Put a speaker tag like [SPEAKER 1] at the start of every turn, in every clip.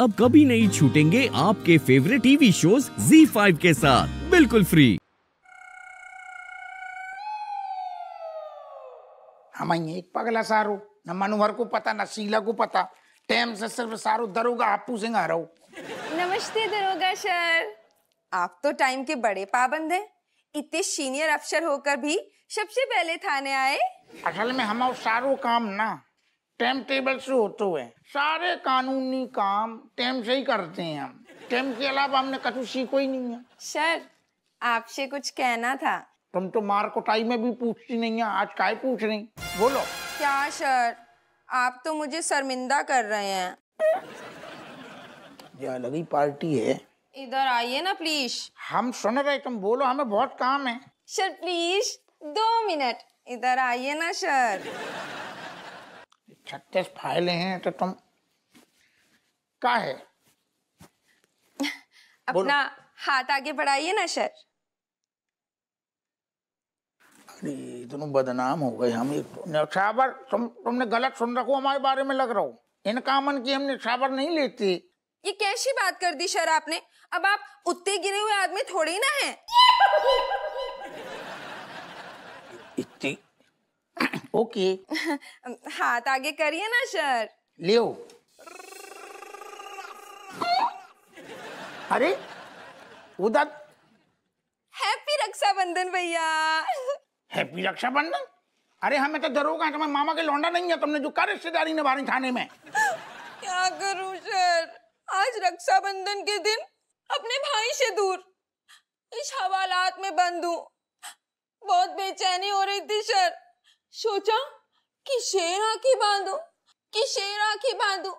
[SPEAKER 1] अब कभी नहीं छूटेंगे आपके फेवरेट टीवी शोज Z5 के साथ बिल्कुल फ्री
[SPEAKER 2] हम एक पगला सारू न मनोहर को पता न शीला को पता टाइम से सिर्फ सारू दरोगा आप पूछेंगे रहो
[SPEAKER 3] नमस्ते दरोगा सर आप तो टाइम के बड़े पाबंद हैं इतने सीनियर अफसर होकर भी सबसे पहले थाने आए
[SPEAKER 2] असल में हम
[SPEAKER 3] सारो काम ना
[SPEAKER 2] टाइम टेबल से होते हुए
[SPEAKER 3] सारे कानूनी काम
[SPEAKER 2] टाइम से ही करते हैं हम टाइम के अलावा हमने कुछ सीखो ही नहीं है सर आपसे
[SPEAKER 3] कुछ कहना था तुम तो मार कुटाई में भी पूछती नहीं है आज काय पूछ रही बोलो क्या सर आप तो मुझे शर्मिंदा कर रहे हैं
[SPEAKER 2] ये अलग ही पार्टी है
[SPEAKER 3] इधर आइए ना प्लीज
[SPEAKER 2] हम सुन रहे तुम बोलो हमें
[SPEAKER 3] बहुत काम है सर प्लीज दो मिनट इधर आइए ना सर
[SPEAKER 2] छत्तीस फाइलें हैं तो तुम
[SPEAKER 3] का है अपना हाथ आगे बढ़ाइए ना सर
[SPEAKER 2] अरे बदनाम हो गए हम एक साबर तुम तुमने गलत सुन रखो हमारे बारे में लग रहा हो इन कामन की हमने साबर नहीं लेती
[SPEAKER 3] ये कैसी बात कर दी सर आपने अब आप उत्ते गिरे हुए आदमी थोड़े ना हैं ओके हाथ आगे करिए ना सर
[SPEAKER 2] लियो अरे उधर
[SPEAKER 3] हैप्पी रक्षाबंधन भैया
[SPEAKER 2] हैप्पी रक्षाबंधन अरे हमें तो दरोगा तुम्हें मामा के लौंडा नहीं है तुमने जो कर रिश्तेदारी निभा रही थाने में
[SPEAKER 3] क्या करूं सर आज रक्षाबंधन के दिन अपने भाई से दूर इस हवालात में बंद हूँ बहुत बेचैनी हो रही थी सर सोचा कि शेर आखी बांधो कि शेर आखी बांधो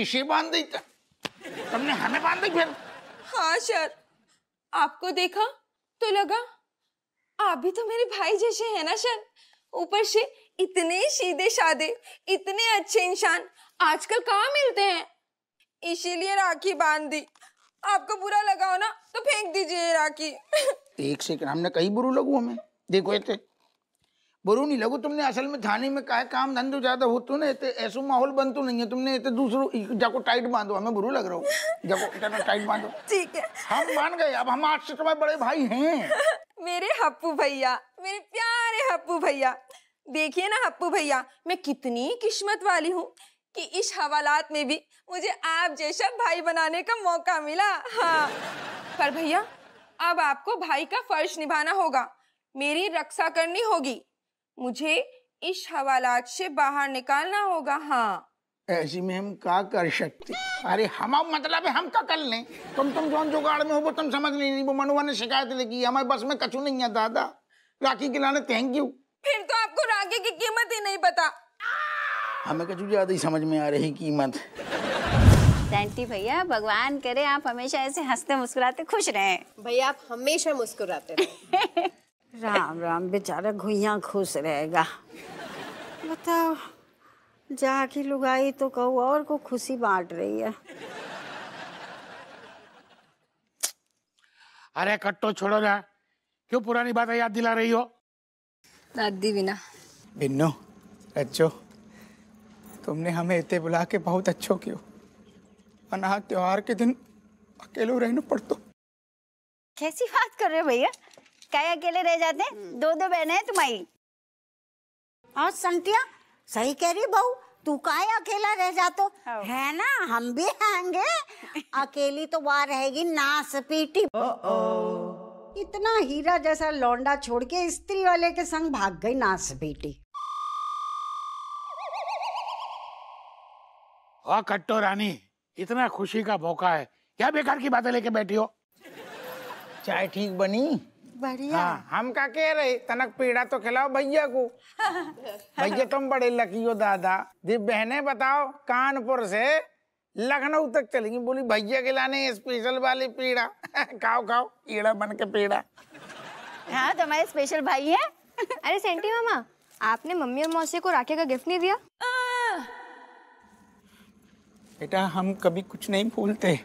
[SPEAKER 2] इसे बांध दी तो।
[SPEAKER 3] तुमने हमें बांध दी फिर हाँ सर आपको देखा तो लगा आप भी तो मेरे भाई जैसे हैं ना सर ऊपर से इतने सीधे सादे इतने अच्छे इंसान आजकल कहाँ मिलते हैं इसीलिए राखी बांध दी आपको बुरा लगा हो ना तो फेंक दीजिए राखी एक
[SPEAKER 2] सेकंड हमने कई बुरू लगू हमें देखो इतने बुरू नहीं लगू तुमने असल में थाने में का काम धंधो ज्यादा हो तू तो ना ऐसो माहौल बन बनतो नहीं है तुमने इतने दूसरो जाको टाइट बांधो हमें बुरू लग रहा हो जाको टाइट बांधो
[SPEAKER 3] ठीक है हम मान गए अब हम आज से तुम्हारे बड़े भाई हैं मेरे हप्पू भैया मेरे प्यारे हप्पू भैया देखिए ना हप्पू भैया मैं कितनी किस्मत वाली हूँ कि इस हवालात में भी मुझे आप जैसा भाई बनाने का मौका मिला हाँ पर भैया अब आपको भाई का फर्श निभाना होगा मेरी रक्षा करनी होगी मुझे इस हवालात से बाहर निकालना होगा हाँ
[SPEAKER 2] ऐसी में हम क्या कर सकते अरे हम मतलब है हम का कर लें तुम तुम जो जुगाड़ में हो वो तुम समझ नहीं वो मनुआ ने शिकायत लिखी हमारे बस में कछु नहीं है दादा राखी खिलाने थैंक यू फिर तो आपको राखी की कीमत ही नहीं पता हमें कछु ज्यादा ही समझ में आ रही कीमत आंटी
[SPEAKER 1] भैया भगवान करे आप हमेशा ऐसे हंसते मुस्कुराते खुश रहें भैया आप हमेशा मुस्कुराते राम राम बेचारा घुइया खुश रहेगा बताओ जहाँ की लुगाई तो कहू और को खुशी बांट रही है
[SPEAKER 2] अरे कट्टो छोड़ो ना क्यों पुरानी बात याद दिला रही हो
[SPEAKER 3] दादी बिना
[SPEAKER 2] बिन्नो अच्छो तुमने हमें इतने बुला के बहुत अच्छो क्यों अनाथ त्योहार के दिन अकेलो रहना तो
[SPEAKER 1] कैसी बात कर रहे हो भैया क्या अकेले रह जाते हम्म. दो दो बहने हैं तुम्हारी और संतिया सही कह रही बहू तू काय अकेला रह जातो हाँ। है ना हम भी आएंगे अकेली तो वहां रहेगी नास पीटी ओ ओ। इतना हीरा जैसा लौंडा छोड़ के स्त्री वाले के संग भाग गई नास बेटी
[SPEAKER 2] ओ कट्टो रानी इतना खुशी का मौका है क्या बेकार की बातें लेके बैठी हो चाय ठीक बनी बढ़िया हाँ, हम का कह रहे तनक पीड़ा तो खिलाओ भैया को भैया तुम बड़े लकी हो दादा जी बहने बताओ कानपुर से लखनऊ तक चलेंगी बोली भैया खिलाने स्पेशल वाली पीड़ा खाओ खाओ कीड़ा बन के पीड़ा हाँ तो हमारे स्पेशल भाई है अरे सेंटी मामा आपने मम्मी और मौसी को राखी
[SPEAKER 1] का
[SPEAKER 3] गिफ्ट नहीं दिया
[SPEAKER 2] बेटा हम कभी कुछ नहीं भूलते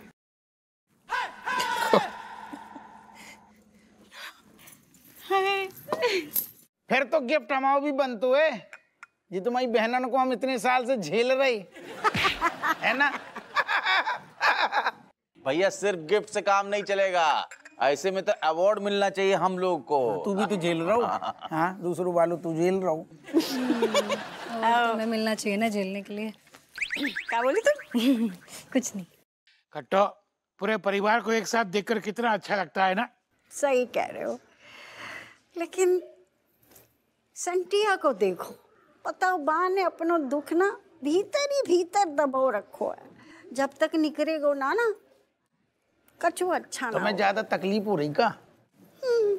[SPEAKER 2] फिर तो गिफ्ट हमारा भी बनतो है जी तुम्हारी तो बहनन को हम इतने साल से झेल रही है ना भैया सिर्फ गिफ्ट से काम नहीं चलेगा ऐसे में तो अवार्ड मिलना चाहिए हम लोग को हाँ, तू भी तो झेल रहा हूँ हाँ दूसरों वालों तू झेल रहा हूँ
[SPEAKER 1] तुम्हें मिलना चाहिए ना झेलने के लिए
[SPEAKER 2] क्या बोली तुम कुछ नहीं कट्टो पूरे परिवार को एक साथ देखकर कितना अच्छा लगता है ना सही कह रहे हो
[SPEAKER 1] लेकिन संटिया को देखो पता बाँ ने अपना दुख ना भीतर ही भीतर दबाव रखो है जब तक निकलेगा ना ना कछु अच्छा तो ना
[SPEAKER 2] ज्यादा तकलीफ हो रही का हम्म।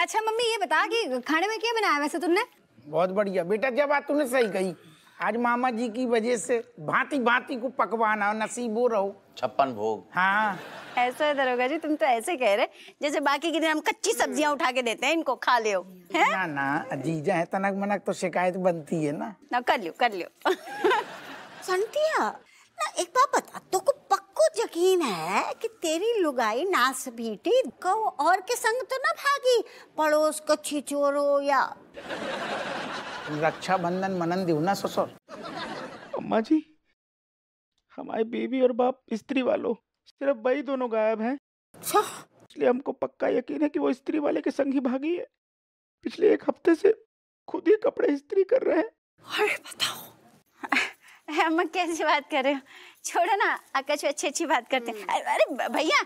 [SPEAKER 1] अच्छा मम्मी ये बता कि खाने में क्या बनाया वैसे तुमने
[SPEAKER 2] बहुत बढ़िया बेटा क्या बात तुमने सही कही आज मामा जी की वजह से भांति भांति को पकवाना हो रहो छप्पन भोग हाँ ऐसा है दरोगा जी तुम
[SPEAKER 1] तो ऐसे कह रहे जैसे बाकी के दिन हम कच्ची सब्जियां उठा के देते हैं इनको खा लियो
[SPEAKER 2] है? ना ना अजीजा है तनक मनक तो शिकायत बनती है ना
[SPEAKER 1] ना कर लियो कर लियो संतिया ना एक बात बता तो को पक्को यकीन है कि तेरी लुगाई नास भीटी को और के संग तो ना भागी पड़ोस को छिचोरो या
[SPEAKER 2] रक्षाबंधन मनन दियो ना ससुर अम्मा जी हमारे बीवी और बाप स्त्री वालों सिर्फ वही दोनों गायब हैं अच्छा। इसलिए हमको पक्का यकीन है कि वो स्त्री वाले के संग ही भागी है पिछले एक हफ्ते से खुद ही कपड़े स्त्री कर रहे हैं अरे
[SPEAKER 1] बताओ अम्मा कैसी बात कर रहे हो छोड़ो ना आकाश अच्छी अच्छी बात करते हैं हम्म। अरे भैया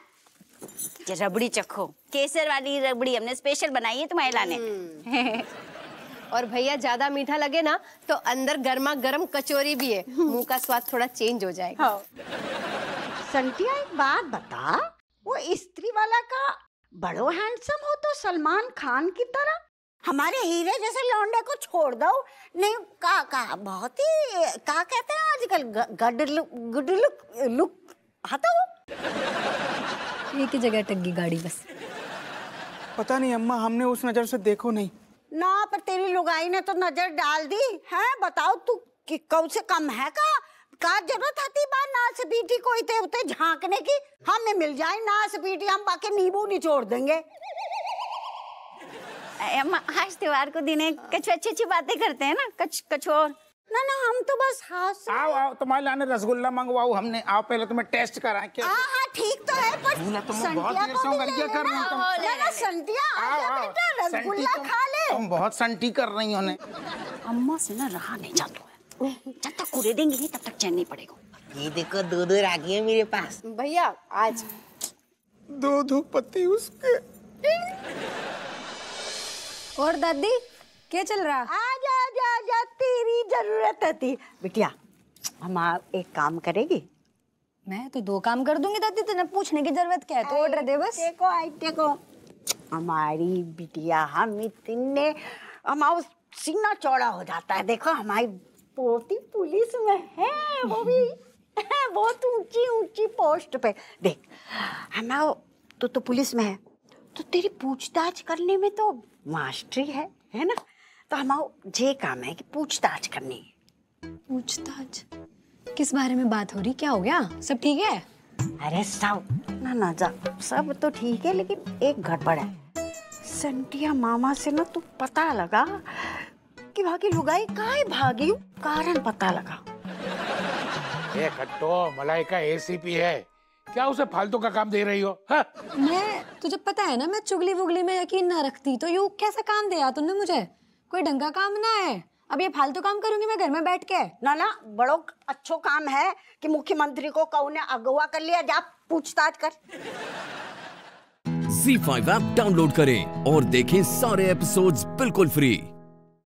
[SPEAKER 1] ये रबड़ी चखो केसर वाली रबड़ी हमने स्पेशल बनाई है तुम्हारे लाने हम्म। और भैया ज्यादा मीठा लगे ना तो अंदर गर्मा गर्म कचोरी भी है हम्म। मुंह का स्वाद थोड़ा चेंज हो जाएगा हाँ। संटिया एक बात बता वो स्त्री वाला का बड़ो हैंडसम हो तो सलमान खान की तरह हमारे हीरे जैसे लौंडे को छोड़ दो नहीं का का बहुत ही का कहते हैं आजकल गड लुक
[SPEAKER 2] गुड लुक लुक हतो हाँ एक ही जगह टग्गी गाड़ी बस पता नहीं अम्मा हमने उस नजर से देखो नहीं
[SPEAKER 1] ना पर तेरी लुगाई ने तो नजर डाल दी है बताओ तू कि कौन से कम है का का जरूरत थी बा नास बीटी को इते उते झांकने की हमें मिल जाए नास बीटी हम बाकी नींबू निचोड़ देंगे अम्मा आज त्योहार को दिने कुछ अच्छी
[SPEAKER 2] अच्छी बातें करते हैं ना कुछ कुछ और ना ना हम तो बस हाथ आओ आओ तुम्हारे लाने रसगुल्ला मंगवाओ हमने आओ पहले तुम्हें टेस्ट करा क्या हाँ हाँ ठीक तो है पर बहुत देर से गंदिया कर रही
[SPEAKER 1] तुम ना ना संतिया आओ आओ रसगुल्ला खा ले तुम
[SPEAKER 2] बहुत संटी कर रही हो ने
[SPEAKER 1] अम्मा से ना रहा नहीं जाता जब तक कूड़े देंगे नहीं तब तक चैन नहीं पड़ेगा ये देखो दो दो रागी है मेरे पास भैया आज दो दो पति उसके और दादी क्या चल रहा आज आज आज तेरी जरूरत है थी बिटिया हम आप एक काम करेगी मैं तो दो काम कर दूंगी दादी तुझे पूछने की जरूरत क्या है तो ऑर्डर दे बस देखो आई देखो हमारी बिटिया हम इतने हमारा सीना चौड़ा हो जाता है देखो हमारी पोती पुलिस में है वो भी बहुत ऊंची ऊंची पोस्ट पे देख है ना तो तो पुलिस में है तो तेरी पूछताछ करने में तो मास्टरी है है ना तो हमारा जे काम है कि पूछताछ करनी है पूछताछ किस बारे में बात हो रही क्या हो गया सब ठीक है अरे सब ना ना जा सब तो ठीक है लेकिन एक गड़बड़ है संटिया मामा से ना तू पता लगा भागी भागी लुगाई काय भागी कारण पता लगा
[SPEAKER 2] ये खट्टो मलाई का एसीपी है क्या उसे फालतू का काम दे रही हो हा?
[SPEAKER 1] मैं तुझे पता है ना मैं चुगली वुगली में यकीन ना रखती तो यू कैसा काम दिया तुमने मुझे कोई ढंग का काम ना है अब ये फालतू काम करूंगी मैं घर में बैठ के ना ना बड़ो अच्छो काम है कि मुख्यमंत्री को कहू ने अगवा कर लिया जा पूछताछ कर
[SPEAKER 3] जी फाइव ऐप डाउनलोड करें और देखें सारे एपिसोड्स बिल्कुल फ्री